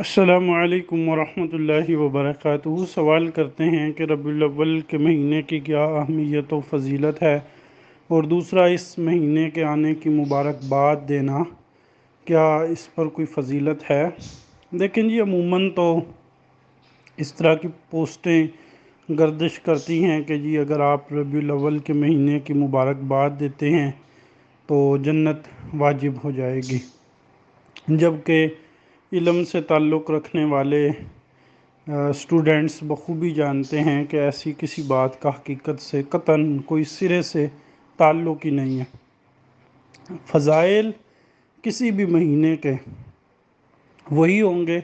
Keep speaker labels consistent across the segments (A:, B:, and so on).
A: असलकम वरहमल वबरक सवाल करते हैं कि रबीवल के महीने की क्या अहमियत व फजीलत है और दूसरा इस महीने के आने की मुबारकबाद देना क्या इस पर कोई फजीलत है लेकिन ये अमूमन तो इस तरह की पोस्टें गर्दिश करती हैं कि जी अगर आप रबीवल के महीने की मुबारकबाद देते हैं तो जन्नत वाजिब हो जाएगी जबकि इलम से ताल्लुक़ रखने वाले स्टूडेंट्स बखूबी जानते हैं कि ऐसी किसी बात का हकीकत से कतन कोई सिरे से ताल्लुक़ ही नहीं है फ़ज़ाइल किसी भी महीने के वही होंगे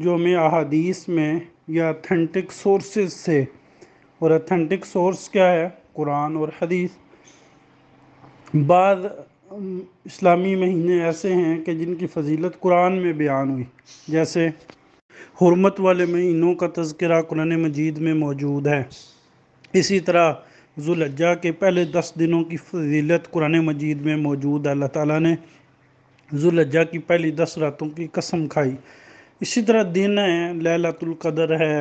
A: जो हमें अहादीस में या अथेंटिक सोर्सेज से और अथेंटिक सोर्स क्या है कुरान और हदीस बाद इस्लामी महीने ऐसे हैं कि जिनकी फजीलत कुरान में बयान हुई जैसे हरमत वाले महीनों का तस्करा कुरान मजीद में मौजूद है इसी तरह जुलज्जा के पहले दस दिनों की फजीलत कुरान मजीद में मौजूद है अल्लाह ताला ने जुलज्जा की पहली दस रातों की कसम खाई इसी तरह दिन है लैलातुल्कदर है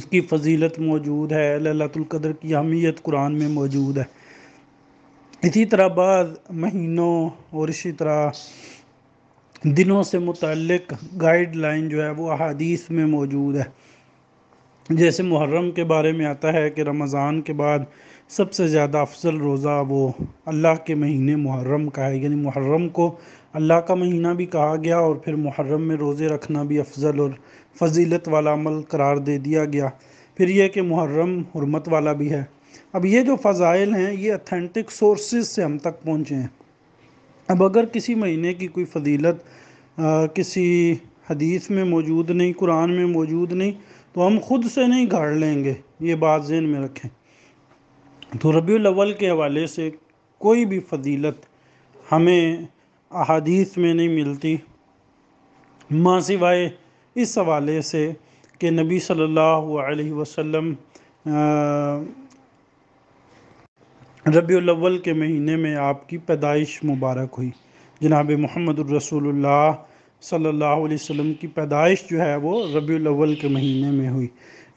A: उसकी फजीलत मौजूद है लैलातुल्कदर की अहमियत कुरान में मौजूद है इसी तरह बाद महीनों और इसी तरह दिनों से मुतलक गाइडलाइन जो है वो अहादीस में मौजूद है जैसे मुहर्रम के बारे में आता है कि रमज़ान के बाद सबसे ज़्यादा अफजल रोज़ा वो अल्लाह के महीने मुहर्रम का है यानी मुहर्रम को अल्लाह का महीना भी कहा गया और फिर मुहर्रम में रोज़े रखना भी अफजल और फजीलत वाला अमल करार दे दिया गया फिर यह कि मुहर्रम हरमत वाला भी है अब ये जो फ़ज़ाइल हैं ये अथेंटिक सोर्सेज से हम तक पहुँचे हैं अब अगर किसी महीने की कोई फजीलत किसी हदीस में मौजूद नहीं कुरान में मौजूद नहीं तो हम खुद से नहीं गाड़ लेंगे ये बात जहन में रखें तो रबील के हवाले से कोई भी फजीलत हमें अहदीस में नहीं मिलती माँ सिवाय इस हवाले से कि नबी सल्लल्लाहु अलैहि वसल्लम रबील के महीने में आपकी पैदाइश मुबारक हुई जनाब मोहम्मद रसूलुल्लाह सल्लल्लाहु अलैहि वसल्लम की पैदाइश जो है वो रबील के महीने में हुई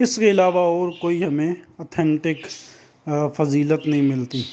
A: इसके अलावा और कोई हमें अथेंटिक फजीलत नहीं मिलती